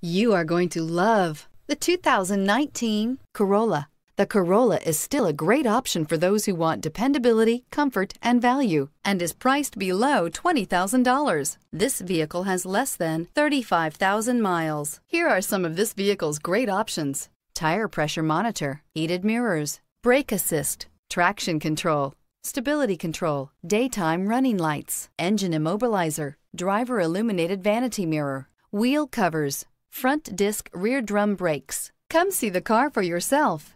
You are going to love the 2019 Corolla. The Corolla is still a great option for those who want dependability, comfort, and value, and is priced below $20,000. This vehicle has less than 35,000 miles. Here are some of this vehicle's great options. Tire pressure monitor, heated mirrors, brake assist, traction control, stability control, daytime running lights, engine immobilizer, driver illuminated vanity mirror, wheel covers, front disc rear drum brakes. Come see the car for yourself.